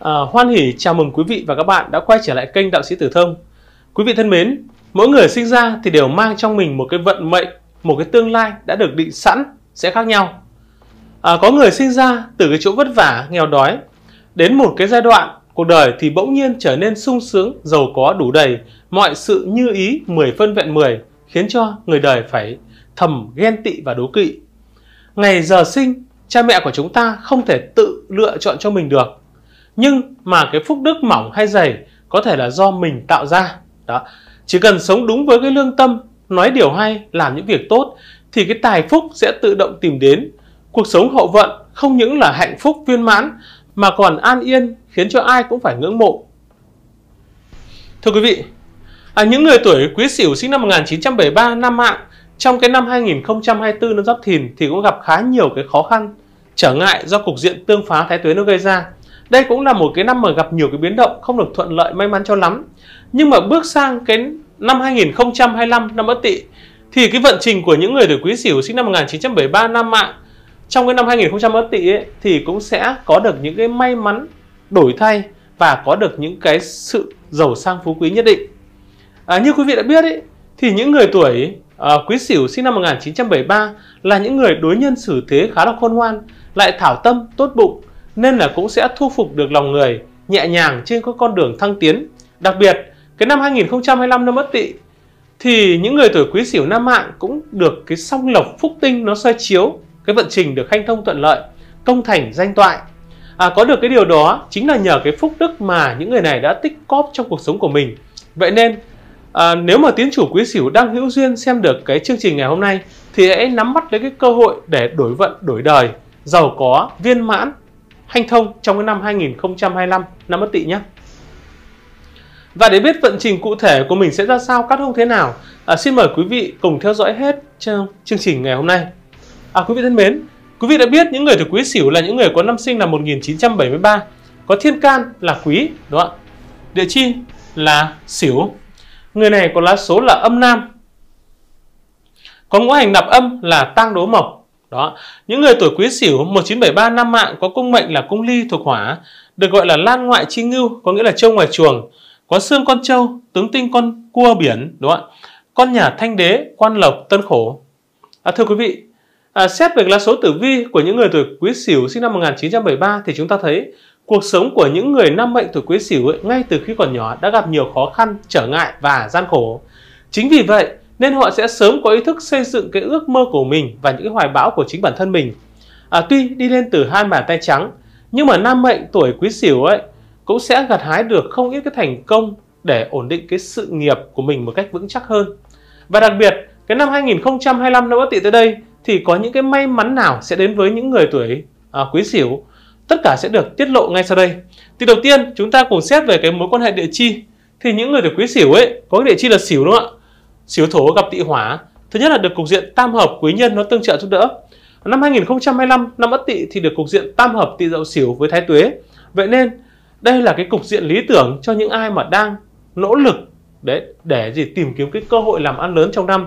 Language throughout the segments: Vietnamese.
À, hoan hỉ chào mừng quý vị và các bạn đã quay trở lại kênh Đạo sĩ Tử Thông. Quý vị thân mến, mỗi người sinh ra thì đều mang trong mình một cái vận mệnh, một cái tương lai đã được định sẵn sẽ khác nhau. À, có người sinh ra từ cái chỗ vất vả, nghèo đói, đến một cái giai đoạn cuộc đời thì bỗng nhiên trở nên sung sướng, giàu có đủ đầy, mọi sự như ý mười phân vẹn mười, khiến cho người đời phải thầm ghen tị và đố kỵ. Ngày giờ sinh, cha mẹ của chúng ta không thể tự lựa chọn cho mình được nhưng mà cái phúc đức mỏng hay dày có thể là do mình tạo ra đó chỉ cần sống đúng với cái lương tâm nói điều hay làm những việc tốt thì cái tài phúc sẽ tự động tìm đến cuộc sống hậu vận không những là hạnh phúc viên mãn mà còn an yên khiến cho ai cũng phải ngưỡng mộ thưa quý vị à, những người tuổi quý sửu sinh năm 1973 năm mạng trong cái năm 2024 năm giáp thìn thì cũng gặp khá nhiều cái khó khăn trở ngại do cục diện tương phá thái tuế nó gây ra đây cũng là một cái năm mà gặp nhiều cái biến động không được thuận lợi may mắn cho lắm. Nhưng mà bước sang cái năm 2025 năm Ất Tỵ thì cái vận trình của những người tuổi Quý Sửu sinh năm 1973 năm mạng trong cái năm 2000 Ất Tỵ thì cũng sẽ có được những cái may mắn đổi thay và có được những cái sự giàu sang phú quý nhất định. À, như quý vị đã biết ấy, thì những người tuổi à, Quý Sửu sinh năm 1973 là những người đối nhân xử thế khá là khôn ngoan, lại thảo tâm, tốt bụng nên là cũng sẽ thu phục được lòng người nhẹ nhàng trên các con đường thăng tiến. Đặc biệt, cái năm 2025 năm Ất Tỵ thì những người tuổi Quý Sửu Nam Mạng cũng được cái song lộc phúc tinh nó soi chiếu, cái vận trình được hanh thông thuận lợi, công thành danh toại. À, có được cái điều đó chính là nhờ cái phúc đức mà những người này đã tích cóp trong cuộc sống của mình. Vậy nên à, nếu mà tiến chủ Quý Sửu đang hữu duyên xem được cái chương trình ngày hôm nay thì hãy nắm bắt lấy cái cơ hội để đổi vận đổi đời, giàu có, viên mãn hanh thông trong cái năm 2025 năm bất Tỵ nhé. Và để biết vận trình cụ thể của mình sẽ ra sao, cắt hung thế nào, à, xin mời quý vị cùng theo dõi hết chương trình ngày hôm nay. À, quý vị thân mến, quý vị đã biết những người thuộc quý sửu là những người có năm sinh là 1973, có thiên can là quý, đúng không ạ? Địa chi là sửu. Người này có lá số là âm nam. Có ngũ hành nạp âm là tang đố mộc đó, những người tuổi Quý Sửu 1973 năm mạng có cung mệnh là cung ly thuộc hỏa, được gọi là lan ngoại chi ngưu, có nghĩa là trâu ngoài chuồng, có xương con trâu, tướng tinh con cua biển, đúng không ạ? Con nhà thanh đế, quan lộc, tân khổ. À, thưa quý vị, à, xét về lá số tử vi của những người tuổi Quý Sửu sinh năm 1973 thì chúng ta thấy cuộc sống của những người năm mệnh tuổi Quý Sửu ngay từ khi còn nhỏ đã gặp nhiều khó khăn, trở ngại và gian khổ. Chính vì vậy, nên họ sẽ sớm có ý thức xây dựng cái ước mơ của mình và những cái hoài bão của chính bản thân mình. À, tuy đi lên từ hai bàn tay trắng, nhưng mà nam mệnh tuổi quý sửu ấy cũng sẽ gặt hái được không ít cái thành công để ổn định cái sự nghiệp của mình một cách vững chắc hơn. Và đặc biệt, cái năm 2025 năm Ất Tỵ tới đây thì có những cái may mắn nào sẽ đến với những người tuổi à, quý sửu? Tất cả sẽ được tiết lộ ngay sau đây. Thì đầu tiên, chúng ta cùng xét về cái mối quan hệ địa chi. Thì những người tuổi quý sửu ấy có cái địa chi là sửu đúng không ạ? Xíu thổ gặp tị hỏa, thứ nhất là được cục diện tam hợp quý nhân nó tương trợ giúp đỡ. Năm 2025, năm Ất Tỵ thì được cục diện tam hợp tị dậu xỉu với Thái Tuế. Vậy nên đây là cái cục diện lý tưởng cho những ai mà đang nỗ lực để để gì tìm kiếm cái cơ hội làm ăn lớn trong năm.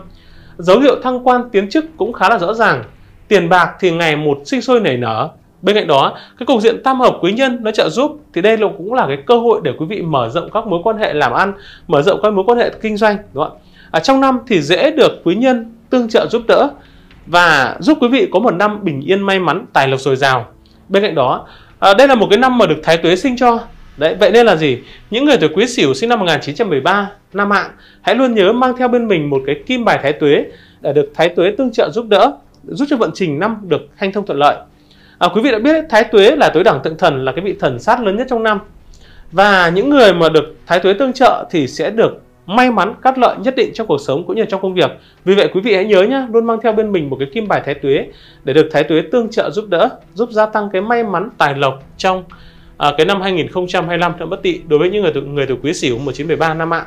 Dấu hiệu thăng quan tiến chức cũng khá là rõ ràng. Tiền bạc thì ngày một sinh sôi nảy nở. Bên cạnh đó, cái cục diện tam hợp quý nhân nó trợ giúp thì đây cũng là cái cơ hội để quý vị mở rộng các mối quan hệ làm ăn, mở rộng các mối quan hệ kinh doanh đúng không ạ? ở trong năm thì dễ được quý nhân tương trợ giúp đỡ và giúp quý vị có một năm bình yên may mắn tài lộc dồi dào bên cạnh đó à, đây là một cái năm mà được thái tuế sinh cho đấy vậy nên là gì những người tuổi quý sửu sinh năm 1913 nam hạn hãy luôn nhớ mang theo bên mình một cái kim bài thái tuế để được thái tuế tương trợ giúp đỡ giúp cho vận trình năm được hanh thông thuận lợi à, quý vị đã biết thái tuế là tối đẳng tượng thần là cái vị thần sát lớn nhất trong năm và những người mà được thái tuế tương trợ thì sẽ được may mắn, cắt lợi nhất định trong cuộc sống cũng như trong công việc. Vì vậy quý vị hãy nhớ nhé, luôn mang theo bên mình một cái kim bài thái tuế để được thái tuế tương trợ giúp đỡ, giúp gia tăng cái may mắn tài lộc trong à, cái năm 2025 trong bất tỵ đối với những người tuổi người tuổi quý sửu 1973 năm ạ.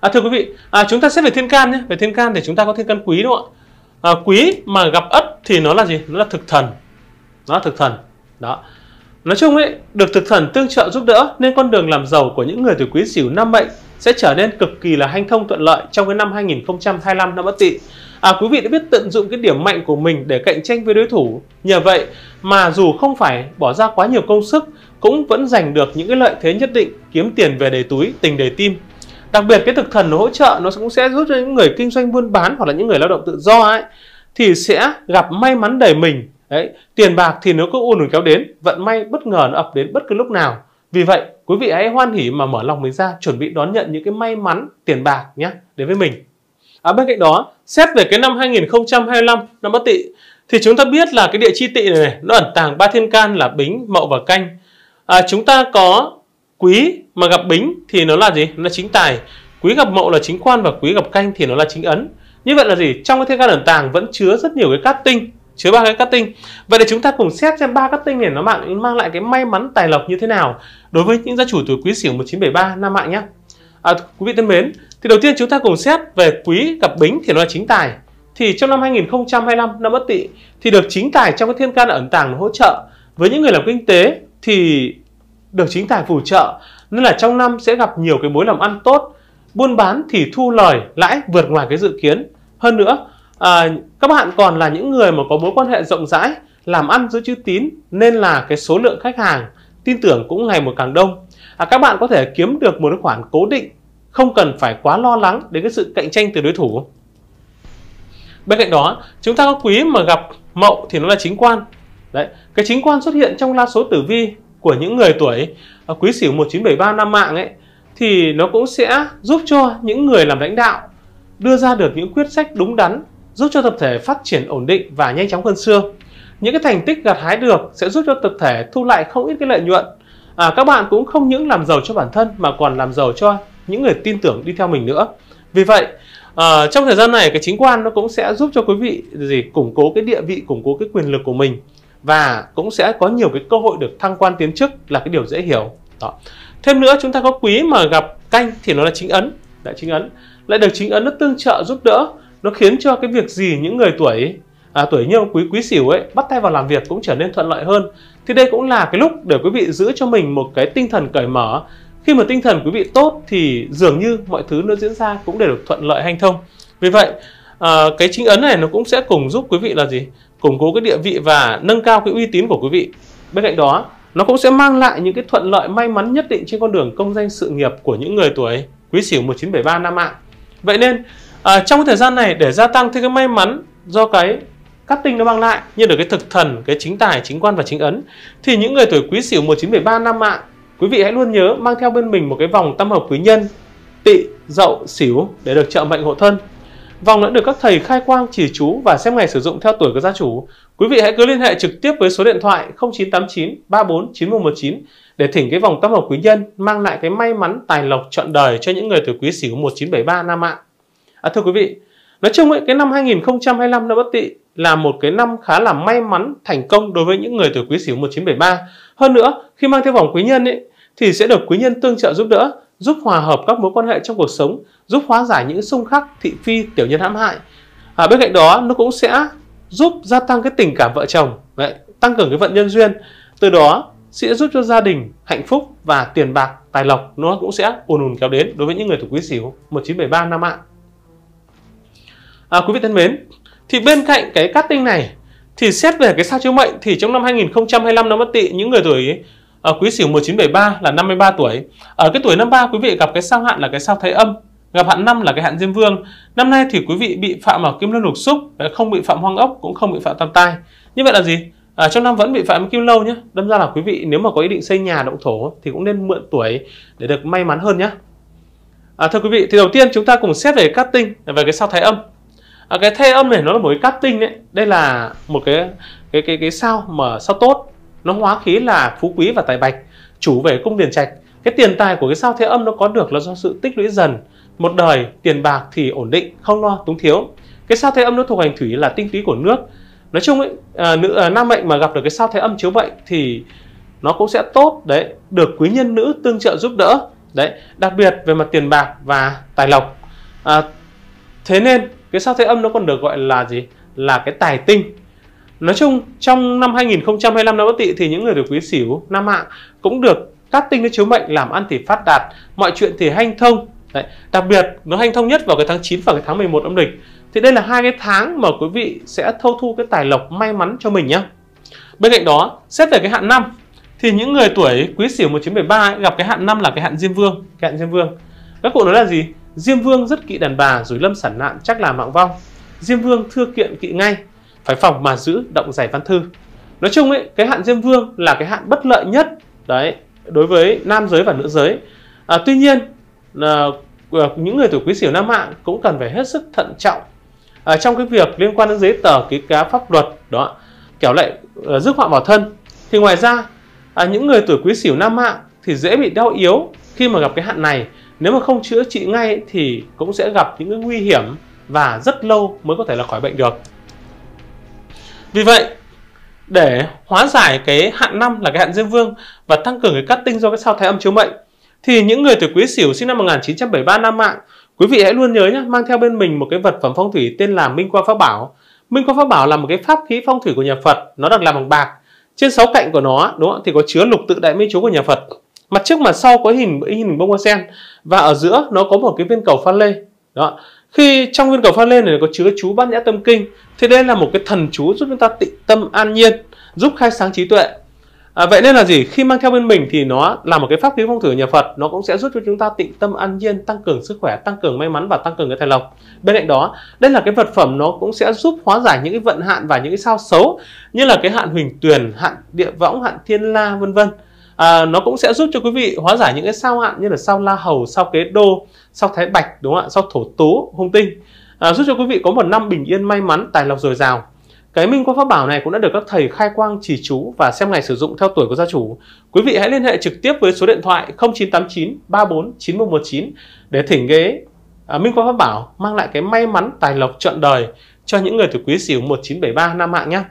À, thưa quý vị, à, chúng ta xét về thiên can nhé. Về thiên can thì chúng ta có thiên can quý đúng không ạ? À, quý mà gặp ất thì nó là gì? Nó là thực thần. Nó là thực thần. Đó Nói chung ấy, được thực thần tương trợ giúp đỡ nên con đường làm giàu của những người tuổi quý sửu năm mệnh sẽ trở nên cực kỳ là hanh thông thuận lợi trong cái năm 2025 năm bất Tỵ. À, quý vị đã biết tận dụng cái điểm mạnh của mình để cạnh tranh với đối thủ. Nhờ vậy mà dù không phải bỏ ra quá nhiều công sức cũng vẫn giành được những cái lợi thế nhất định, kiếm tiền về đầy túi, tình đầy tim. Đặc biệt cái thực thần hỗ trợ nó cũng sẽ giúp cho những người kinh doanh buôn bán hoặc là những người lao động tự do ấy thì sẽ gặp may mắn đời mình Đấy, tiền bạc thì nếu có ùn ùn kéo đến, vận may bất ngờ nó ập đến bất cứ lúc nào. Vì vậy, quý vị hãy hoan hỉ mà mở lòng mình ra, chuẩn bị đón nhận những cái may mắn tiền bạc nhé, đến với mình. À, bên cạnh đó, xét về cái năm 2025, năm Bất Tỵ, thì chúng ta biết là cái địa chi tỵ này, này nó ẩn tàng ba thiên can là Bính, Mậu và Canh. À, chúng ta có quý mà gặp Bính thì nó là gì? Nó là chính tài. Quý gặp Mậu là chính quan và quý gặp Canh thì nó là chính ấn. Như vậy là gì? Trong cái thiên can ẩn tàng vẫn chứa rất nhiều cái cát tinh chứa ba cái cutting vậy thì chúng ta cùng xét xem ba cutting này nó mang mang lại cái may mắn tài lộc như thế nào đối với những gia chủ tuổi quý sửu 1973 nam mạng nhé à, quý vị thân mến thì đầu tiên chúng ta cùng xét về quý gặp bính thì nó là chính tài thì trong năm 2025 năm bất Tỵ thì được chính tài trong cái thiên can ẩn tàng hỗ trợ với những người làm kinh tế thì được chính tài phù trợ nên là trong năm sẽ gặp nhiều cái mối làm ăn tốt buôn bán thì thu lời lãi vượt ngoài cái dự kiến hơn nữa à, các bạn còn là những người mà có mối quan hệ rộng rãi làm ăn giữa chữ tín nên là cái số lượng khách hàng tin tưởng cũng ngày một càng đông à, các bạn có thể kiếm được một khoản cố định không cần phải quá lo lắng đến cái sự cạnh tranh từ đối thủ bên cạnh đó chúng ta có quý mà gặp mậu thì nó là chính quan đấy cái chính quan xuất hiện trong la số tử vi của những người tuổi à, quý sửu 1973 năm mạng ấy thì nó cũng sẽ giúp cho những người làm lãnh đạo đưa ra được những quyết sách đúng đắn giúp cho tập thể phát triển ổn định và nhanh chóng hơn xưa. Những cái thành tích gặt hái được sẽ giúp cho tập thể thu lại không ít cái lợi nhuận. À, các bạn cũng không những làm giàu cho bản thân mà còn làm giàu cho những người tin tưởng đi theo mình nữa. Vì vậy, à, trong thời gian này cái chính quan nó cũng sẽ giúp cho quý vị gì củng cố cái địa vị, củng cố cái quyền lực của mình và cũng sẽ có nhiều cái cơ hội được thăng quan tiến chức là cái điều dễ hiểu. Đó. Thêm nữa chúng ta có quý mà gặp canh thì nó là chính ấn, đã chính ấn lại được chính ấn nó tương trợ giúp đỡ nó khiến cho cái việc gì những người tuổi à, tuổi nhâm quý quý sửu ấy bắt tay vào làm việc cũng trở nên thuận lợi hơn thì đây cũng là cái lúc để quý vị giữ cho mình một cái tinh thần cởi mở khi mà tinh thần quý vị tốt thì dường như mọi thứ nó diễn ra cũng đều được thuận lợi hanh thông vì vậy à, cái chính ấn này nó cũng sẽ cùng giúp quý vị là gì củng cố cái địa vị và nâng cao cái uy tín của quý vị bên cạnh đó nó cũng sẽ mang lại những cái thuận lợi may mắn nhất định trên con đường công danh sự nghiệp của những người tuổi quý sửu 1973 năm ạ. Vậy nên à, trong cái thời gian này để gia tăng thêm cái may mắn do cái cắt tinh nó mang lại như được cái thực thần cái chính tài chính quan và chính ấn thì những người tuổi quý sửu 1973 năm ạ à, quý vị hãy luôn nhớ mang theo bên mình một cái vòng tâm hợp quý nhân tỵ dậu sửu để được trợ mệnh hộ thân vòng đã được các thầy khai quang chỉ chú và xem ngày sử dụng theo tuổi của gia chủ quý vị hãy cứ liên hệ trực tiếp với số điện thoại 0989 34 9119 để thỉnh cái vòng tâm hợp quý nhân mang lại cái may mắn tài lộc trọn đời cho những người tuổi quý sửu 1973 năm ạ à. À, thưa quý vị, nói chung ấy, cái năm 2025 năm Bất Tỵ là một cái năm khá là may mắn, thành công đối với những người tuổi Quý Sửu 1973. Hơn nữa, khi mang theo vòng quý nhân ấy, thì sẽ được quý nhân tương trợ giúp đỡ, giúp hòa hợp các mối quan hệ trong cuộc sống, giúp hóa giải những xung khắc, thị phi, tiểu nhân hãm hại. À, bên cạnh đó, nó cũng sẽ giúp gia tăng cái tình cảm vợ chồng, vậy, tăng cường cái vận nhân duyên. Từ đó sẽ giúp cho gia đình hạnh phúc và tiền bạc, tài lộc nó cũng sẽ ùn ùn kéo đến đối với những người thuộc quý sửu 1973 năm ạ à, quý vị thân mến thì bên cạnh cái cutting này thì xét về cái sao chiếu mệnh thì trong năm 2025 năm Bất Tỵ những người tuổi à, quý sửu 1973 là 53 tuổi ở cái tuổi năm ba quý vị gặp cái sao hạn là cái sao thái âm gặp hạn năm là cái hạn diêm vương năm nay thì quý vị bị phạm ở kim lâu lục xúc không bị phạm hoang ốc cũng không bị phạm tam tai như vậy là gì À, trong năm vẫn bị phạm kim lâu nhé đâm ra là quý vị nếu mà có ý định xây nhà động thổ thì cũng nên mượn tuổi để được may mắn hơn nhé à, thưa quý vị thì đầu tiên chúng ta cùng xét về cát tinh về cái sao thái âm à, cái thê âm này nó là một cái tinh đấy đây là một cái cái cái cái sao mà sao tốt nó hóa khí là phú quý và tài bạch chủ về cung tiền trạch cái tiền tài của cái sao thế âm nó có được là do sự tích lũy dần một đời tiền bạc thì ổn định không lo túng thiếu cái sao thế âm nó thuộc hành thủy là tinh túy của nước nói chung ấy, à, nữ à, nam mệnh mà gặp được cái sao thế âm chiếu bệnh thì nó cũng sẽ tốt đấy được quý nhân nữ tương trợ giúp đỡ đấy đặc biệt về mặt tiền bạc và tài lộc à, thế nên cái sao thế âm nó còn được gọi là gì? Là cái tài tinh. Nói chung trong năm 2025 năm Bất Tỵ thì những người được quý sửu Nam Hạ cũng được các tinh nó chiếu mệnh làm ăn thì phát đạt, mọi chuyện thì hanh thông. Đấy. Đặc biệt nó hanh thông nhất vào cái tháng 9 và cái tháng 11 âm lịch. Thì đây là hai cái tháng mà quý vị sẽ thâu thu cái tài lộc may mắn cho mình nhé. Bên cạnh đó, xét về cái hạn năm thì những người tuổi quý sửu 1973 ấy, gặp cái hạn năm là cái hạn Diêm Vương, cái hạn Diêm Vương. Các cụ nói là gì? Diêm Vương rất kỵ đàn bà rồi lâm sản nạn chắc là mạng vong. Diêm Vương thưa kiện kỵ ngay, phải phòng mà giữ động giải văn thư. Nói chung ấy, cái hạn Diêm Vương là cái hạn bất lợi nhất đấy đối với nam giới và nữ giới. À, tuy nhiên à, những người tuổi quý sửu nam mạng cũng cần phải hết sức thận trọng à, trong cái việc liên quan đến giấy tờ ký cá pháp luật đó kéo lại à, rước họa vào thân. Thì ngoài ra à, những người tuổi quý sửu nam mạng thì dễ bị đau yếu khi mà gặp cái hạn này nếu mà không chữa trị ngay thì cũng sẽ gặp những cái nguy hiểm và rất lâu mới có thể là khỏi bệnh được vì vậy để hóa giải cái hạn năm là cái hạn diêm vương và tăng cường cái cắt tinh do cái sao thái âm chiếu mệnh thì những người tuổi quý sửu sinh năm 1973 nam mạng quý vị hãy luôn nhớ nhé mang theo bên mình một cái vật phẩm phong thủy tên là minh quang pháp bảo minh quang pháp bảo là một cái pháp khí phong thủy của nhà Phật nó được làm bằng bạc trên sáu cạnh của nó đúng không? thì có chứa lục tự đại minh chú của nhà Phật mặt trước mặt sau có hình hình bông hoa sen và ở giữa nó có một cái viên cầu pha lê đó khi trong viên cầu pha lê này có chứa chú bát nhã tâm kinh thì đây là một cái thần chú giúp chúng ta tịnh tâm an nhiên giúp khai sáng trí tuệ à, vậy nên là gì khi mang theo bên mình thì nó là một cái pháp khí phong thủy nhà phật nó cũng sẽ giúp cho chúng ta tịnh tâm an nhiên tăng cường sức khỏe tăng cường may mắn và tăng cường cái tài lộc bên cạnh đó đây là cái vật phẩm nó cũng sẽ giúp hóa giải những cái vận hạn và những cái sao xấu như là cái hạn huỳnh tuyền hạn địa võng hạn thiên la vân vân à, nó cũng sẽ giúp cho quý vị hóa giải những cái sao hạn như là sao la hầu sao kế đô sao thái bạch đúng không ạ sao thổ tú hung tinh à, giúp cho quý vị có một năm bình yên may mắn tài lộc dồi dào cái minh quân pháp bảo này cũng đã được các thầy khai quang chỉ chú và xem ngày sử dụng theo tuổi của gia chủ. Quý vị hãy liên hệ trực tiếp với số điện thoại 0989 34 9119 để thỉnh ghế à, minh quân pháp bảo mang lại cái may mắn tài lộc trọn đời cho những người tuổi quý sửu 1973 Nam Mạng nhé.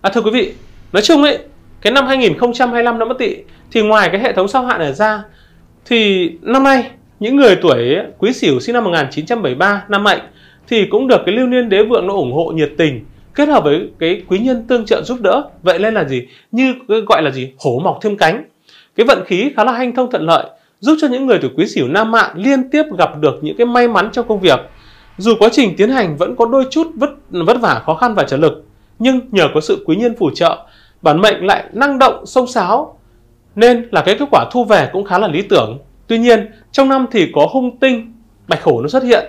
À, thưa quý vị, nói chung ấy cái năm 2025 năm Bất Tỵ thì ngoài cái hệ thống sao hạn ở ra thì năm nay những người tuổi Quý Sửu sinh năm 1973 năm Mệnh thì cũng được cái lưu niên đế vượng nó ủng hộ nhiệt tình kết hợp với cái quý nhân tương trợ giúp đỡ vậy nên là gì như gọi là gì hổ mọc thêm cánh cái vận khí khá là hanh thông thuận lợi giúp cho những người tuổi quý sửu nam mạng liên tiếp gặp được những cái may mắn trong công việc dù quá trình tiến hành vẫn có đôi chút vất vất vả khó khăn và trở lực nhưng nhờ có sự quý nhân phù trợ bản mệnh lại năng động, sâu sáo, nên là cái kết quả thu về cũng khá là lý tưởng. Tuy nhiên, trong năm thì có hung tinh, bạch hổ nó xuất hiện,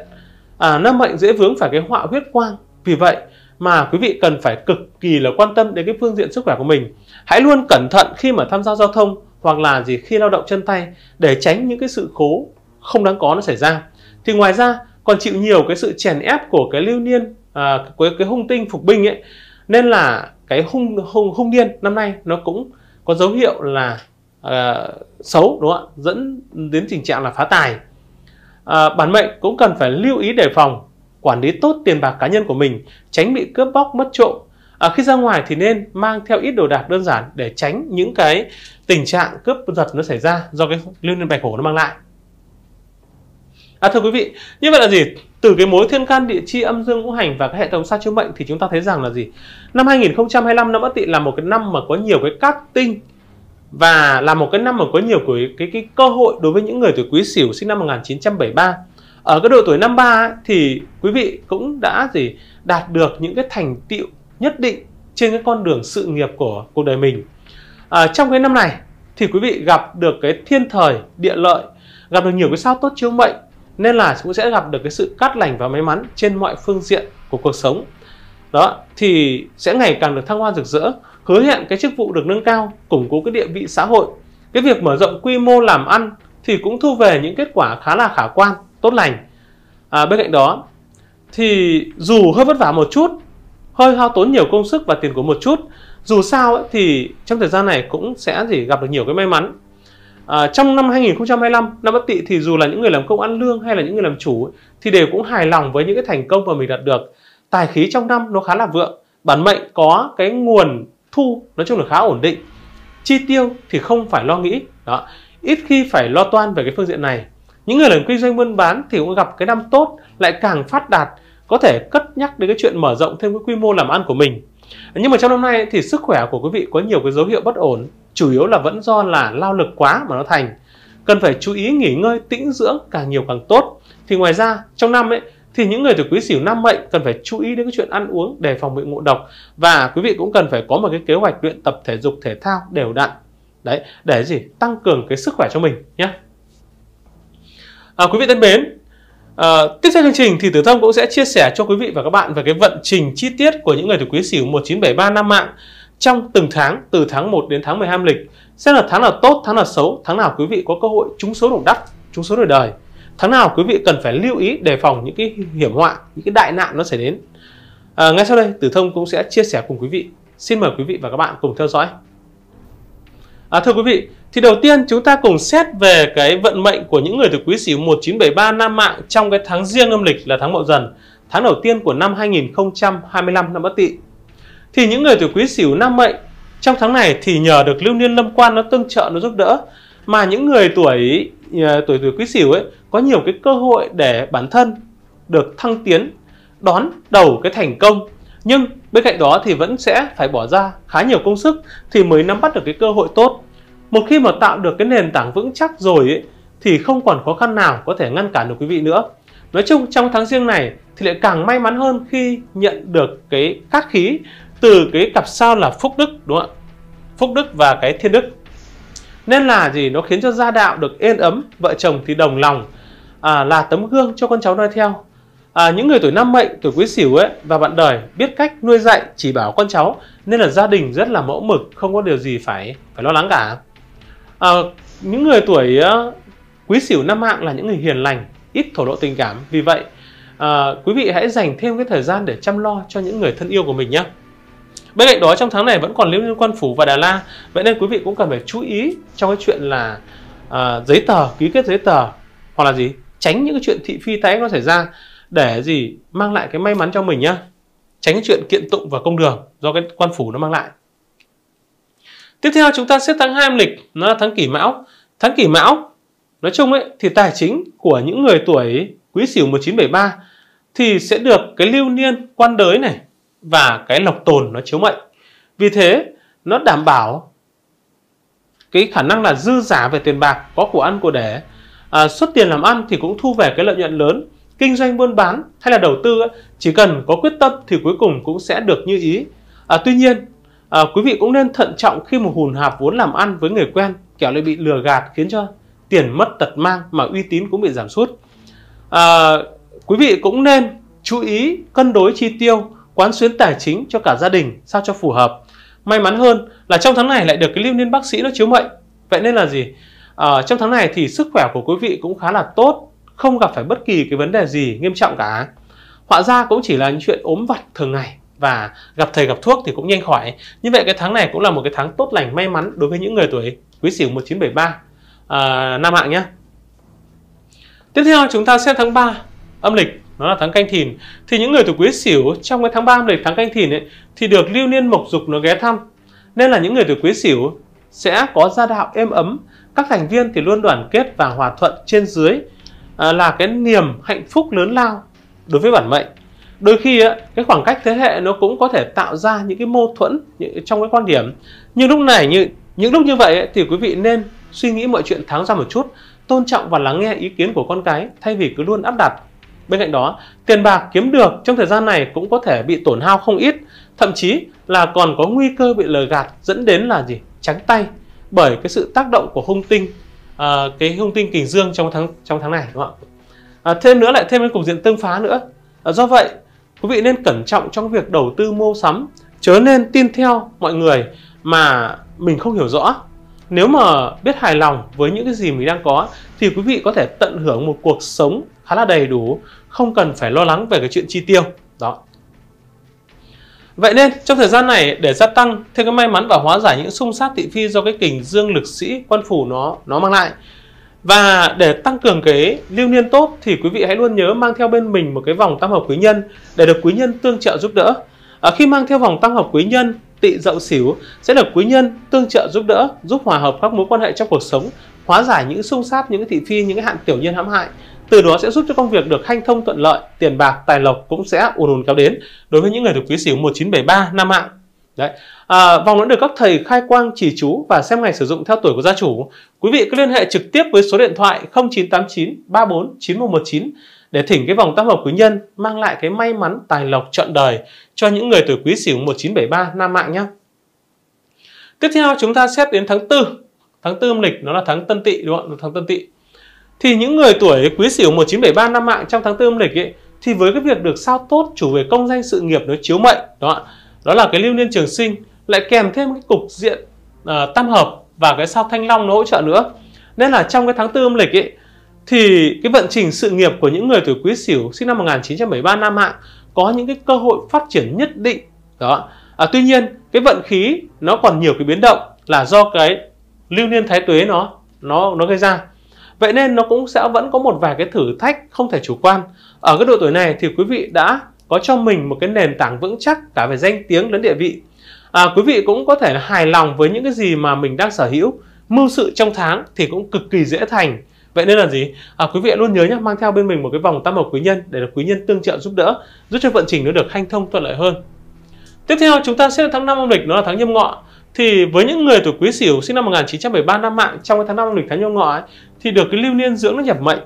à, nam mệnh dễ vướng phải cái họa huyết quang. Vì vậy mà quý vị cần phải cực kỳ là quan tâm đến cái phương diện sức khỏe của mình. Hãy luôn cẩn thận khi mà tham gia giao thông hoặc là gì khi lao động chân tay để tránh những cái sự cố không đáng có nó xảy ra. Thì ngoài ra còn chịu nhiều cái sự chèn ép của cái lưu niên à, cái, cái hung tinh phục binh ấy nên là cái hung hung hung niên năm nay nó cũng có dấu hiệu là uh, xấu đúng không ạ dẫn đến tình trạng là phá tài uh, bản mệnh cũng cần phải lưu ý đề phòng quản lý tốt tiền bạc cá nhân của mình tránh bị cướp bóc mất trộm À, khi ra ngoài thì nên mang theo ít đồ đạc đơn giản để tránh những cái tình trạng cướp giật nó xảy ra do cái lưu niên bạch hổ nó mang lại À, thưa quý vị, như vậy là gì? Từ cái mối thiên can địa chi âm dương ngũ hành và cái hệ thống sao chiếu mệnh thì chúng ta thấy rằng là gì? Năm 2025 năm Ất Tỵ là một cái năm mà có nhiều cái cát tinh và là một cái năm mà có nhiều cái cái, cái cơ hội đối với những người tuổi Quý Sửu sinh năm 1973. Ở cái độ tuổi 53 ấy, thì quý vị cũng đã gì đạt được những cái thành tựu nhất định trên cái con đường sự nghiệp của cuộc đời mình. À, trong cái năm này thì quý vị gặp được cái thiên thời địa lợi, gặp được nhiều cái sao tốt chiếu mệnh nên là cũng sẽ gặp được cái sự cát lành và may mắn trên mọi phương diện của cuộc sống đó thì sẽ ngày càng được thăng hoa rực rỡ hứa hẹn cái chức vụ được nâng cao củng cố cái địa vị xã hội cái việc mở rộng quy mô làm ăn thì cũng thu về những kết quả khá là khả quan tốt lành à, bên cạnh đó thì dù hơi vất vả một chút hơi hao tốn nhiều công sức và tiền của một chút dù sao ấy, thì trong thời gian này cũng sẽ gì gặp được nhiều cái may mắn À, trong năm 2025, năm Bất Tỵ thì dù là những người làm công ăn lương hay là những người làm chủ thì đều cũng hài lòng với những cái thành công mà mình đạt được. Tài khí trong năm nó khá là vượng, bản mệnh có cái nguồn thu nói chung là khá ổn định. Chi tiêu thì không phải lo nghĩ, đó. Ít khi phải lo toan về cái phương diện này. Những người làm kinh doanh buôn bán thì cũng gặp cái năm tốt lại càng phát đạt, có thể cất nhắc đến cái chuyện mở rộng thêm cái quy mô làm ăn của mình. Nhưng mà trong năm nay thì sức khỏe của quý vị có nhiều cái dấu hiệu bất ổn, chủ yếu là vẫn do là lao lực quá mà nó thành cần phải chú ý nghỉ ngơi tĩnh dưỡng càng nhiều càng tốt thì ngoài ra trong năm ấy thì những người tuổi quý sửu năm mệnh cần phải chú ý đến cái chuyện ăn uống để phòng bị ngộ độc và quý vị cũng cần phải có một cái kế hoạch luyện tập thể dục thể thao đều đặn đấy để gì tăng cường cái sức khỏe cho mình nhé à, quý vị thân mến à, tiếp theo chương trình thì tử thông cũng sẽ chia sẻ cho quý vị và các bạn về cái vận trình chi tiết của những người tuổi quý sửu 1973 năm mạng trong từng tháng từ tháng 1 đến tháng 12 âm lịch xem là tháng nào tốt, tháng nào xấu, tháng nào quý vị có cơ hội trúng số độc đắc, trúng số đời đời. Tháng nào quý vị cần phải lưu ý đề phòng những cái hiểm họa, những cái đại nạn nó xảy đến. À, ngay sau đây, Tử Thông cũng sẽ chia sẻ cùng quý vị. Xin mời quý vị và các bạn cùng theo dõi. À, thưa quý vị, thì đầu tiên chúng ta cùng xét về cái vận mệnh của những người từ quý sửu 1973 Nam Mạng trong cái tháng riêng âm lịch là tháng Mậu Dần, tháng đầu tiên của năm 2025 năm Bất Tỵ thì những người tuổi quý sửu nam mệnh trong tháng này thì nhờ được lưu niên lâm quan nó tương trợ nó giúp đỡ mà những người tuổi ờ, tuổi tuổi quý sửu ấy có nhiều cái cơ hội để bản thân được thăng tiến đón đầu cái thành công nhưng bên cạnh đó thì vẫn sẽ phải bỏ ra khá nhiều công sức thì mới nắm bắt được cái cơ hội tốt một khi mà tạo được cái nền tảng vững chắc rồi ấy, thì không còn khó khăn nào có thể ngăn cản được quý vị nữa nói chung trong tháng riêng này thì lại càng may mắn hơn khi nhận được cái khắc khí từ cái cặp sao là phúc đức đúng không ạ phúc đức và cái thiên đức nên là gì nó khiến cho gia đạo được yên ấm vợ chồng thì đồng lòng à, là tấm gương cho con cháu noi theo à, những người tuổi năm mệnh tuổi quý sửu ấy và bạn đời biết cách nuôi dạy chỉ bảo con cháu nên là gia đình rất là mẫu mực không có điều gì phải phải lo lắng cả à, những người tuổi quý sửu năm mạng là những người hiền lành ít thổ lộ tình cảm vì vậy à, quý vị hãy dành thêm cái thời gian để chăm lo cho những người thân yêu của mình nhé bên cạnh đó trong tháng này vẫn còn liên quan phủ và đà la vậy nên quý vị cũng cần phải chú ý trong cái chuyện là à, giấy tờ ký kết giấy tờ hoặc là gì tránh những cái chuyện thị phi tái nó xảy ra để gì mang lại cái may mắn cho mình nhá tránh chuyện kiện tụng và công đường do cái quan phủ nó mang lại tiếp theo chúng ta xếp tháng 2 âm lịch nó là tháng kỷ mão tháng kỷ mão nói chung ấy thì tài chính của những người tuổi quý sửu 1973 thì sẽ được cái lưu niên quan đới này và cái lộc tồn nó chiếu mệnh. Vì thế, nó đảm bảo cái khả năng là dư giả về tiền bạc có của ăn của để à, xuất tiền làm ăn thì cũng thu về cái lợi nhuận lớn kinh doanh buôn bán hay là đầu tư chỉ cần có quyết tâm thì cuối cùng cũng sẽ được như ý à, tuy nhiên à, quý vị cũng nên thận trọng khi mà hùn hạp vốn làm ăn với người quen kẻo lại bị lừa gạt khiến cho tiền mất tật mang mà uy tín cũng bị giảm sút à, quý vị cũng nên chú ý cân đối chi tiêu quán xuyến tài chính cho cả gia đình sao cho phù hợp may mắn hơn là trong tháng này lại được cái lưu niên bác sĩ nó chiếu mệnh vậy nên là gì à, trong tháng này thì sức khỏe của quý vị cũng khá là tốt không gặp phải bất kỳ cái vấn đề gì nghiêm trọng cả họa ra cũng chỉ là những chuyện ốm vặt thường ngày và gặp thầy gặp thuốc thì cũng nhanh khỏi như vậy cái tháng này cũng là một cái tháng tốt lành may mắn đối với những người tuổi quý sửu 1973 à, nam hạng nhé tiếp theo chúng ta xem tháng 3 âm lịch nó là tháng canh thìn thì những người tuổi quý sửu trong cái tháng 3 âm lịch tháng canh thìn ấy thì được lưu niên mộc dục nó ghé thăm nên là những người tuổi quý sửu sẽ có gia đạo êm ấm các thành viên thì luôn đoàn kết và hòa thuận trên dưới à, là cái niềm hạnh phúc lớn lao đối với bản mệnh đôi khi á, cái khoảng cách thế hệ nó cũng có thể tạo ra những cái mâu thuẫn trong cái quan điểm nhưng lúc này như những lúc như vậy ấy, thì quý vị nên suy nghĩ mọi chuyện thắng ra một chút tôn trọng và lắng nghe ý kiến của con cái thay vì cứ luôn áp đặt Bên cạnh đó, tiền bạc kiếm được trong thời gian này cũng có thể bị tổn hao không ít, thậm chí là còn có nguy cơ bị lừa gạt dẫn đến là gì? Trắng tay bởi cái sự tác động của hung tinh, à, cái hung tinh kình dương trong tháng trong tháng này đúng không ạ? À, thêm nữa lại thêm cái cục diện tương phá nữa. À, do vậy, quý vị nên cẩn trọng trong việc đầu tư mua sắm, chớ nên tin theo mọi người mà mình không hiểu rõ nếu mà biết hài lòng với những cái gì mình đang có thì quý vị có thể tận hưởng một cuộc sống khá là đầy đủ, không cần phải lo lắng về cái chuyện chi tiêu. Đó. Vậy nên trong thời gian này để gia tăng thêm cái may mắn và hóa giải những xung sát thị phi do cái kình dương lực sĩ quan phủ nó nó mang lại và để tăng cường cái lưu niên tốt thì quý vị hãy luôn nhớ mang theo bên mình một cái vòng tam hợp quý nhân để được quý nhân tương trợ giúp đỡ. À, khi mang theo vòng tam hợp quý nhân tị dậu xỉu sẽ được quý nhân tương trợ giúp đỡ, giúp hòa hợp các mối quan hệ trong cuộc sống, hóa giải những xung sát, những thị phi, những hạn tiểu nhân hãm hại. Từ đó sẽ giúp cho công việc được hanh thông thuận lợi, tiền bạc, tài lộc cũng sẽ ùn ùn kéo đến đối với những người được quý xỉu 1973 năm mạng. Đấy. À, vòng luận được các thầy khai quang chỉ chú và xem ngày sử dụng theo tuổi của gia chủ. Quý vị cứ liên hệ trực tiếp với số điện thoại 0989 34 9119 để thỉnh cái vòng tam hợp quý nhân mang lại cái may mắn tài lộc trọn đời cho những người tuổi quý sửu 1973 Nam Mạng nhé. Tiếp theo chúng ta xét đến tháng 4. Tháng 4 âm lịch nó là tháng Tân Tỵ đúng không? Tháng Tân Tỵ. Thì những người tuổi quý sửu 1973 Nam Mạng trong tháng 4 âm lịch ấy, thì với cái việc được sao tốt chủ về công danh sự nghiệp nó chiếu mệnh đó đó là cái lưu niên trường sinh lại kèm thêm cái cục diện uh, tam hợp và cái sao thanh long nó hỗ trợ nữa nên là trong cái tháng tư âm lịch ấy thì cái vận trình sự nghiệp của những người tuổi Quý Sửu sinh năm 1973 Nam Hạ có những cái cơ hội phát triển nhất định đó. À, tuy nhiên cái vận khí nó còn nhiều cái biến động là do cái lưu niên thái tuế nó nó nó gây ra vậy nên nó cũng sẽ vẫn có một vài cái thử thách không thể chủ quan ở cái độ tuổi này thì quý vị đã có cho mình một cái nền tảng vững chắc cả về danh tiếng lẫn địa vị à, quý vị cũng có thể hài lòng với những cái gì mà mình đang sở hữu mưu sự trong tháng thì cũng cực kỳ dễ thành Vậy nên là gì? À, quý vị luôn nhớ nhé, mang theo bên mình một cái vòng tam hợp quý nhân để được quý nhân tương trợ giúp đỡ, giúp cho vận trình nó được hanh thông thuận lợi hơn. Tiếp theo chúng ta sẽ là tháng 5 âm lịch, nó là tháng nhâm ngọ. Thì với những người tuổi quý sửu sinh năm 1973 năm mạng trong cái tháng 5 âm lịch tháng nhâm ngọ ấy, thì được cái lưu niên dưỡng nó nhập mệnh.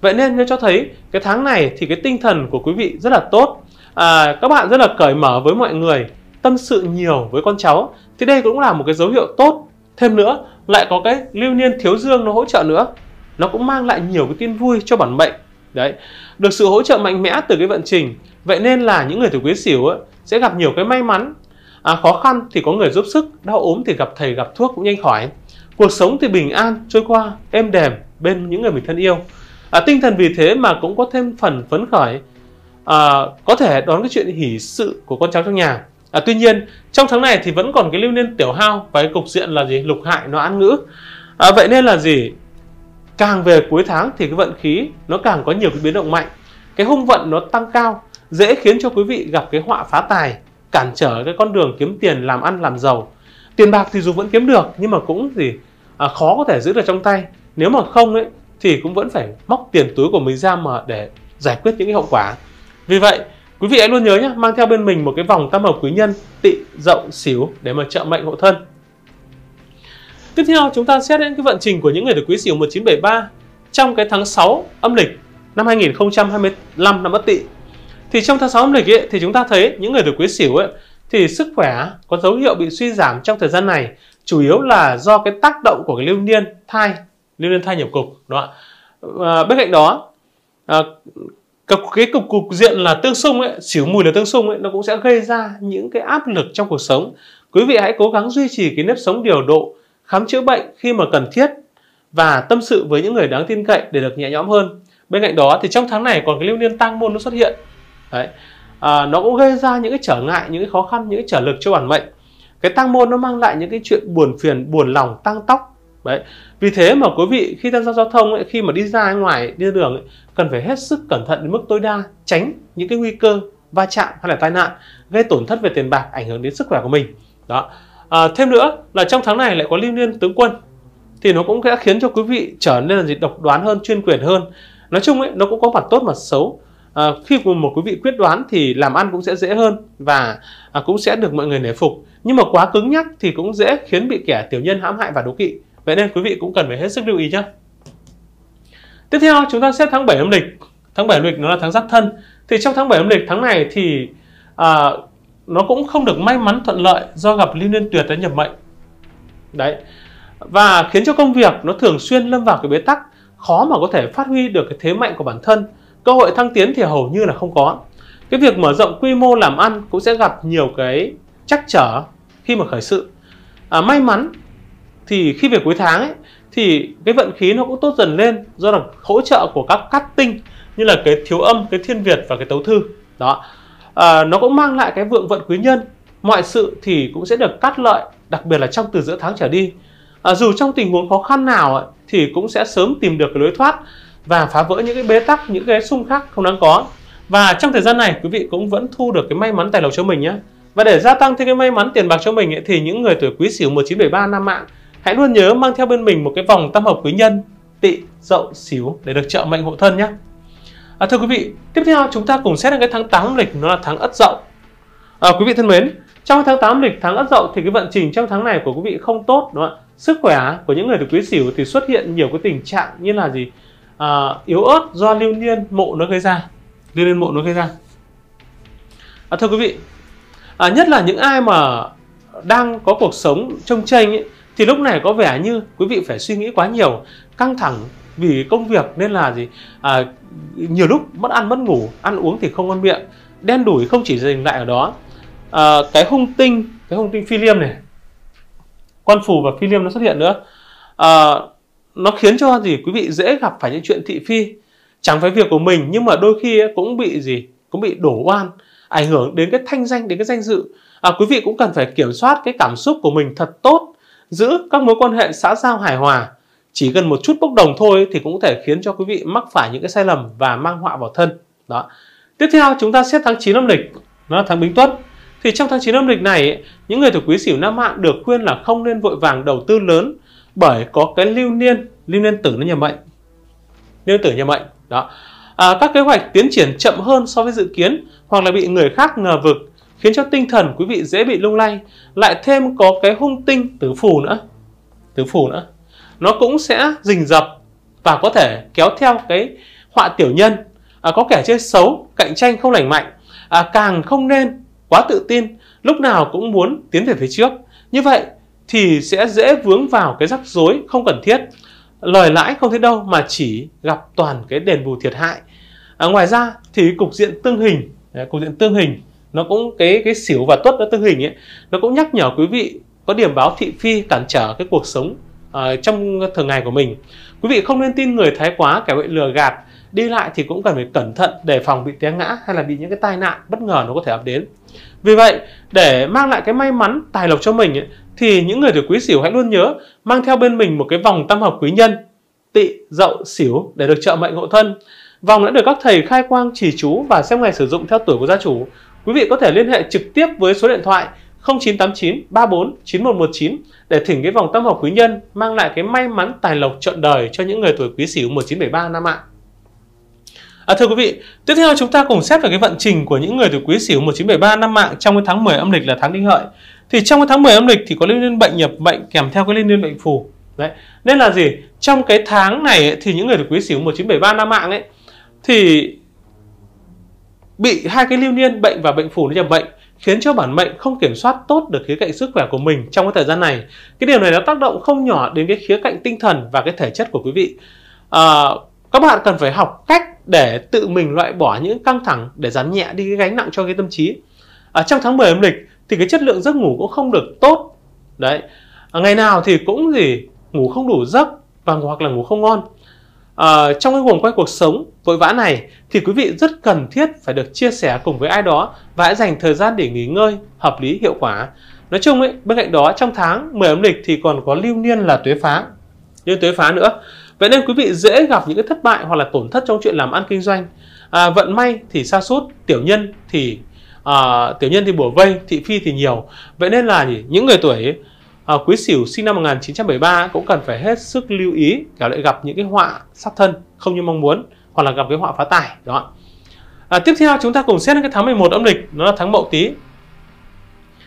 Vậy nên nó cho thấy cái tháng này thì cái tinh thần của quý vị rất là tốt. À, các bạn rất là cởi mở với mọi người, tâm sự nhiều với con cháu. Thì đây cũng là một cái dấu hiệu tốt. Thêm nữa, lại có cái lưu niên thiếu dương nó hỗ trợ nữa nó cũng mang lại nhiều cái tin vui cho bản mệnh đấy được sự hỗ trợ mạnh mẽ từ cái vận trình vậy nên là những người tuổi quý sửu sẽ gặp nhiều cái may mắn à, khó khăn thì có người giúp sức đau ốm thì gặp thầy gặp thuốc cũng nhanh khỏi cuộc sống thì bình an trôi qua êm đềm bên những người mình thân yêu à, tinh thần vì thế mà cũng có thêm phần phấn khởi à, có thể đón cái chuyện hỷ sự của con cháu trong nhà à, tuy nhiên trong tháng này thì vẫn còn cái lưu niên tiểu hao và cái cục diện là gì lục hại nó ăn ngữ à, vậy nên là gì càng về cuối tháng thì cái vận khí nó càng có nhiều cái biến động mạnh cái hung vận nó tăng cao dễ khiến cho quý vị gặp cái họa phá tài cản trở cái con đường kiếm tiền làm ăn làm giàu tiền bạc thì dù vẫn kiếm được nhưng mà cũng gì à, khó có thể giữ được trong tay nếu mà không ấy thì cũng vẫn phải móc tiền túi của mình ra mà để giải quyết những cái hậu quả vì vậy quý vị hãy luôn nhớ nhé mang theo bên mình một cái vòng tam hợp quý nhân tị dậu xíu để mà trợ mệnh hộ thân Tiếp theo chúng ta xét đến cái vận trình của những người được quý sửu 1973 trong cái tháng 6 âm lịch năm 2025 năm bất Tỵ. Thì trong tháng 6 âm lịch ấy, thì chúng ta thấy những người được quý sửu ấy thì sức khỏe có dấu hiệu bị suy giảm trong thời gian này, chủ yếu là do cái tác động của cái lưu niên thai, lưu niên thai nhập cục đó. À, bên cạnh đó à, cái cục cục diện là tương xung ấy, xỉu mùi là tương xung ấy nó cũng sẽ gây ra những cái áp lực trong cuộc sống. Quý vị hãy cố gắng duy trì cái nếp sống điều độ khám chữa bệnh khi mà cần thiết và tâm sự với những người đáng tin cậy để được nhẹ nhõm hơn. Bên cạnh đó thì trong tháng này còn cái lưu niên tăng môn nó xuất hiện. Đấy. À, nó cũng gây ra những cái trở ngại, những cái khó khăn, những cái trở lực cho bản mệnh. Cái tăng môn nó mang lại những cái chuyện buồn phiền, buồn lòng, tăng tóc. Đấy. Vì thế mà quý vị khi tham gia giao thông ấy, khi mà đi ra ngoài đi đường ấy, cần phải hết sức cẩn thận đến mức tối đa, tránh những cái nguy cơ va chạm hay là tai nạn gây tổn thất về tiền bạc ảnh hưởng đến sức khỏe của mình. Đó à, thêm nữa là trong tháng này lại có liên liên tướng quân thì nó cũng sẽ khiến cho quý vị trở nên là gì độc đoán hơn chuyên quyền hơn nói chung ấy nó cũng có mặt tốt mặt xấu à, khi một quý vị quyết đoán thì làm ăn cũng sẽ dễ hơn và à, cũng sẽ được mọi người nể phục nhưng mà quá cứng nhắc thì cũng dễ khiến bị kẻ tiểu nhân hãm hại và đố kỵ vậy nên quý vị cũng cần phải hết sức lưu ý nhé tiếp theo chúng ta xét tháng 7 âm lịch tháng 7 âm lịch nó là tháng giáp thân thì trong tháng 7 âm lịch tháng này thì à, nó cũng không được may mắn thuận lợi do gặp lưu liên tuyệt đã nhập mệnh đấy và khiến cho công việc nó thường xuyên lâm vào cái bế tắc khó mà có thể phát huy được cái thế mạnh của bản thân cơ hội thăng tiến thì hầu như là không có cái việc mở rộng quy mô làm ăn cũng sẽ gặp nhiều cái trắc trở khi mà khởi sự à, may mắn thì khi về cuối tháng ấy, thì cái vận khí nó cũng tốt dần lên do là hỗ trợ của các cát tinh như là cái thiếu âm cái thiên việt và cái tấu thư đó à, nó cũng mang lại cái vượng vận quý nhân mọi sự thì cũng sẽ được cắt lợi đặc biệt là trong từ giữa tháng trở đi à, dù trong tình huống khó khăn nào thì cũng sẽ sớm tìm được cái lối thoát và phá vỡ những cái bế tắc những cái xung khắc không đáng có và trong thời gian này quý vị cũng vẫn thu được cái may mắn tài lộc cho mình nhé và để gia tăng thêm cái may mắn tiền bạc cho mình ấy, thì những người tuổi quý sửu 1973 năm mạng hãy luôn nhớ mang theo bên mình một cái vòng tam hợp quý nhân tị dậu xíu để được trợ mệnh hộ thân nhé À, thưa quý vị, tiếp theo chúng ta cùng xét đến cái tháng 8 lịch nó là tháng Ất Dậu. À, quý vị thân mến, trong tháng 8 lịch tháng Ất Dậu thì cái vận trình trong tháng này của quý vị không tốt đúng không ạ? Sức khỏe của những người được quý sửu thì xuất hiện nhiều cái tình trạng như là gì? À, yếu ớt do lưu niên mộ nó gây ra. Lưu niên mộ nó gây ra. À, thưa quý vị, à, nhất là những ai mà đang có cuộc sống trông tranh ấy, thì lúc này có vẻ như quý vị phải suy nghĩ quá nhiều, căng thẳng vì công việc nên là gì à, nhiều lúc mất ăn mất ngủ ăn uống thì không ngon miệng đen đủi không chỉ dừng lại ở đó à, cái hung tinh cái hung tinh phi liêm này quan phù và phi liêm nó xuất hiện nữa à, nó khiến cho gì quý vị dễ gặp phải những chuyện thị phi chẳng phải việc của mình nhưng mà đôi khi cũng bị gì cũng bị đổ oan ảnh hưởng đến cái thanh danh đến cái danh dự à, quý vị cũng cần phải kiểm soát cái cảm xúc của mình thật tốt giữ các mối quan hệ xã giao hài hòa chỉ cần một chút bốc đồng thôi thì cũng có thể khiến cho quý vị mắc phải những cái sai lầm và mang họa vào thân đó tiếp theo chúng ta xét tháng 9 âm lịch nó là tháng bính tuất thì trong tháng 9 âm lịch này những người thuộc quý sửu nam mạng được khuyên là không nên vội vàng đầu tư lớn bởi có cái lưu niên lưu niên tử nó nhà mệnh lưu niên tử nhà mệnh đó à, các kế hoạch tiến triển chậm hơn so với dự kiến hoặc là bị người khác ngờ vực khiến cho tinh thần quý vị dễ bị lung lay lại thêm có cái hung tinh tử phù nữa tử phù nữa nó cũng sẽ rình rập và có thể kéo theo cái họa tiểu nhân à, có kẻ chơi xấu cạnh tranh không lành mạnh à, càng không nên quá tự tin lúc nào cũng muốn tiến về phía trước như vậy thì sẽ dễ vướng vào cái rắc rối không cần thiết lời lãi không thấy đâu mà chỉ gặp toàn cái đền bù thiệt hại à, ngoài ra thì cục diện tương hình à, cục diện tương hình nó cũng cái cái xỉu và tuất nó tương hình ấy nó cũng nhắc nhở quý vị có điểm báo thị phi cản trở cái cuộc sống uh, trong thường ngày của mình quý vị không nên tin người thái quá kẻ bị lừa gạt đi lại thì cũng cần phải cẩn thận để phòng bị té ngã hay là bị những cái tai nạn bất ngờ nó có thể ập đến vì vậy để mang lại cái may mắn tài lộc cho mình ấy, thì những người tuổi quý sửu hãy luôn nhớ mang theo bên mình một cái vòng tam hợp quý nhân tị dậu sửu để được trợ mệnh hộ thân vòng đã được các thầy khai quang chỉ chú và xem ngày sử dụng theo tuổi của gia chủ quý vị có thể liên hệ trực tiếp với số điện thoại 0989 34 9119 để thỉnh cái vòng tâm hợp quý nhân mang lại cái may mắn tài lộc trọn đời cho những người tuổi quý sửu 1973 năm ạ. À, thưa quý vị, tiếp theo chúng ta cùng xét về cái vận trình của những người tuổi quý sửu 1973 năm mạng trong cái tháng 10 âm lịch là tháng đinh hợi. Thì trong cái tháng 10 âm lịch thì có liên liên bệnh nhập bệnh kèm theo cái liên liên bệnh phù. Đấy. Nên là gì? Trong cái tháng này ấy, thì những người tuổi quý sửu 1973 năm mạng ấy thì bị hai cái lưu niên bệnh và bệnh phù nó nhập bệnh khiến cho bản mệnh không kiểm soát tốt được khía cạnh sức khỏe của mình trong cái thời gian này. Cái điều này nó tác động không nhỏ đến cái khía cạnh tinh thần và cái thể chất của quý vị. À, các bạn cần phải học cách để tự mình loại bỏ những căng thẳng để giảm nhẹ đi cái gánh nặng cho cái tâm trí. À, trong tháng 10 âm lịch thì cái chất lượng giấc ngủ cũng không được tốt. Đấy. À, ngày nào thì cũng gì ngủ không đủ giấc và hoặc là ngủ không ngon. À, trong cái guồng quay cuộc sống vội vã này thì quý vị rất cần thiết phải được chia sẻ cùng với ai đó và hãy dành thời gian để nghỉ ngơi hợp lý hiệu quả. Nói chung ấy, bên cạnh đó trong tháng 10 âm lịch thì còn có lưu niên là tuế phá. như tuế phá nữa. Vậy nên quý vị dễ gặp những cái thất bại hoặc là tổn thất trong chuyện làm ăn kinh doanh. À, vận may thì xa sút tiểu nhân thì à, tiểu nhân thì bùa vây, thị phi thì nhiều. Vậy nên là những người tuổi à, Quý Sửu sinh năm 1973 cũng cần phải hết sức lưu ý kẻo lại gặp những cái họa sát thân không như mong muốn hoặc là gặp cái họa phá tài đó à, tiếp theo chúng ta cùng xét đến cái tháng 11 âm lịch nó là tháng mậu tý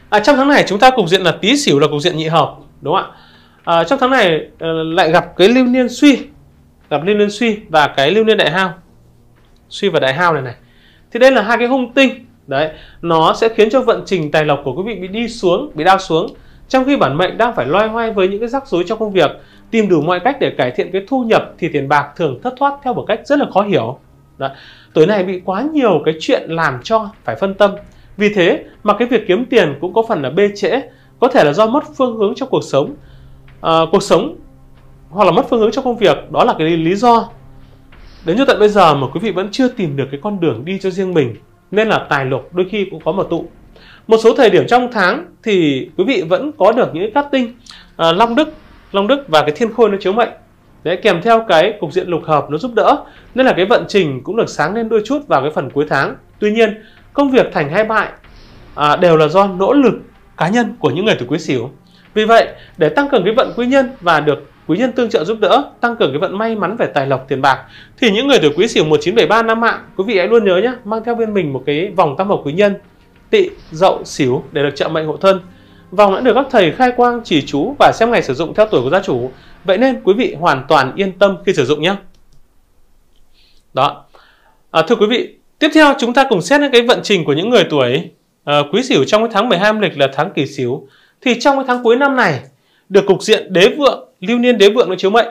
à, trong tháng này chúng ta cục diện là tý xỉu là cục diện nhị hợp đúng không ạ à, trong tháng này ờ, lại gặp cái lưu niên suy gặp lưu niên suy và cái lưu niên đại hao suy và đại hao này này thì đây là hai cái hung tinh đấy nó sẽ khiến cho vận trình tài lộc của quý vị bị đi xuống bị đau xuống trong khi bản mệnh đang phải loay hoay với những cái rắc rối trong công việc tìm đủ mọi cách để cải thiện cái thu nhập thì tiền bạc thường thất thoát theo một cách rất là khó hiểu. Đó. Tuổi này bị quá nhiều cái chuyện làm cho phải phân tâm. Vì thế mà cái việc kiếm tiền cũng có phần là bê trễ, có thể là do mất phương hướng trong cuộc sống, à, cuộc sống hoặc là mất phương hướng trong công việc. Đó là cái lý do đến như tận bây giờ mà quý vị vẫn chưa tìm được cái con đường đi cho riêng mình nên là tài lộc đôi khi cũng có một tụ một số thời điểm trong tháng thì quý vị vẫn có được những cắt tinh à, long đức Long Đức và cái thiên khôi nó chiếu mệnh đấy kèm theo cái cục diện lục hợp nó giúp đỡ nên là cái vận trình cũng được sáng lên đôi chút vào cái phần cuối tháng tuy nhiên công việc thành hay bại à, đều là do nỗ lực cá nhân của những người tuổi quý sửu vì vậy để tăng cường cái vận quý nhân và được quý nhân tương trợ giúp đỡ tăng cường cái vận may mắn về tài lộc tiền bạc thì những người tuổi quý sửu 1973 năm mạng quý vị hãy luôn nhớ nhé mang theo bên mình một cái vòng tam hợp quý nhân tị dậu sửu để được trợ mệnh hộ thân vòng đã được các thầy khai quang chỉ chú và xem ngày sử dụng theo tuổi của gia chủ. Vậy nên quý vị hoàn toàn yên tâm khi sử dụng nhé. Đó. À, thưa quý vị, tiếp theo chúng ta cùng xét đến cái vận trình của những người tuổi à, quý sửu trong cái tháng 12 âm lịch là tháng kỷ sửu. Thì trong cái tháng cuối năm này được cục diện đế vượng, lưu niên đế vượng nó chiếu mệnh.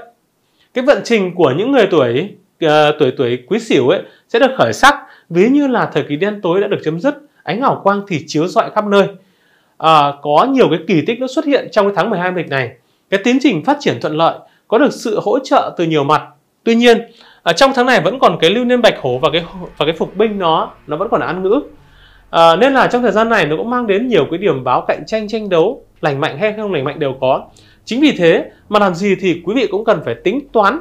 Cái vận trình của những người tuổi à, tuổi tuổi quý sửu ấy sẽ được khởi sắc ví như là thời kỳ đen tối đã được chấm dứt ánh hào quang thì chiếu rọi khắp nơi à, có nhiều cái kỳ tích nó xuất hiện trong cái tháng 12 âm lịch này cái tiến trình phát triển thuận lợi có được sự hỗ trợ từ nhiều mặt tuy nhiên ở à, trong tháng này vẫn còn cái lưu niên bạch hổ và cái và cái phục binh nó nó vẫn còn ăn ngữ à, nên là trong thời gian này nó cũng mang đến nhiều cái điểm báo cạnh tranh tranh đấu lành mạnh hay không lành mạnh đều có chính vì thế mà làm gì thì quý vị cũng cần phải tính toán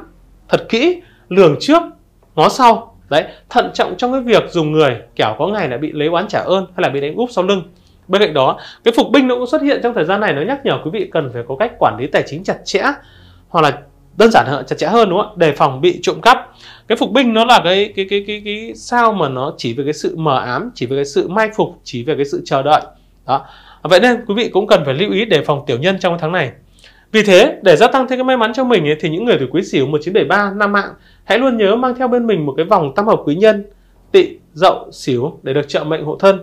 thật kỹ lường trước ngó sau đấy thận trọng trong cái việc dùng người kẻo có ngày lại bị lấy oán trả ơn hay là bị đánh úp sau lưng Bên cạnh đó, cái phục binh nó cũng xuất hiện trong thời gian này nó nhắc nhở quý vị cần phải có cách quản lý tài chính chặt chẽ hoặc là đơn giản hơn chặt chẽ hơn đúng không ạ để phòng bị trộm cắp cái phục binh nó là cái cái cái cái cái sao mà nó chỉ về cái sự mờ ám chỉ về cái sự mai phục chỉ về cái sự chờ đợi đó vậy nên quý vị cũng cần phải lưu ý để phòng tiểu nhân trong tháng này vì thế để gia tăng thêm cái may mắn cho mình ấy, thì những người tuổi quý sửu 1973 năm mạng hãy luôn nhớ mang theo bên mình một cái vòng tam hợp quý nhân tị dậu sửu để được trợ mệnh hộ thân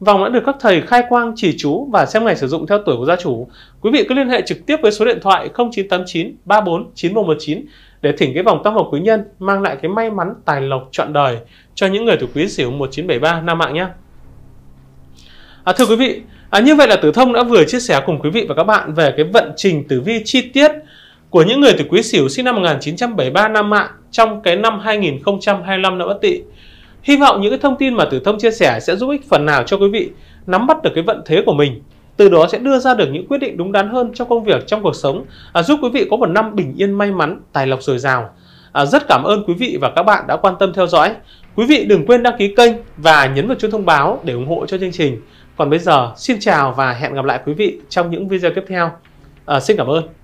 Vòng đã được các thầy khai quang chỉ chú và xem ngày sử dụng theo tuổi của gia chủ. Quý vị cứ liên hệ trực tiếp với số điện thoại 0989 34 9119 để thỉnh cái vòng tam hợp quý nhân mang lại cái may mắn tài lộc trọn đời cho những người tuổi quý sửu 1973 Nam Mạng nhé. À, thưa quý vị, à, như vậy là Tử Thông đã vừa chia sẻ cùng quý vị và các bạn về cái vận trình tử vi chi tiết của những người tuổi quý sửu sinh năm 1973 Nam Mạng trong cái năm 2025 năm Bất Tỵ. Hy vọng những cái thông tin mà Tử Thông chia sẻ sẽ giúp ích phần nào cho quý vị nắm bắt được cái vận thế của mình, từ đó sẽ đưa ra được những quyết định đúng đắn hơn trong công việc, trong cuộc sống, à, giúp quý vị có một năm bình yên may mắn, tài lộc dồi dào. À, rất cảm ơn quý vị và các bạn đã quan tâm theo dõi. Quý vị đừng quên đăng ký kênh và nhấn vào chuông thông báo để ủng hộ cho chương trình. Còn bây giờ, xin chào và hẹn gặp lại quý vị trong những video tiếp theo. À, xin cảm ơn.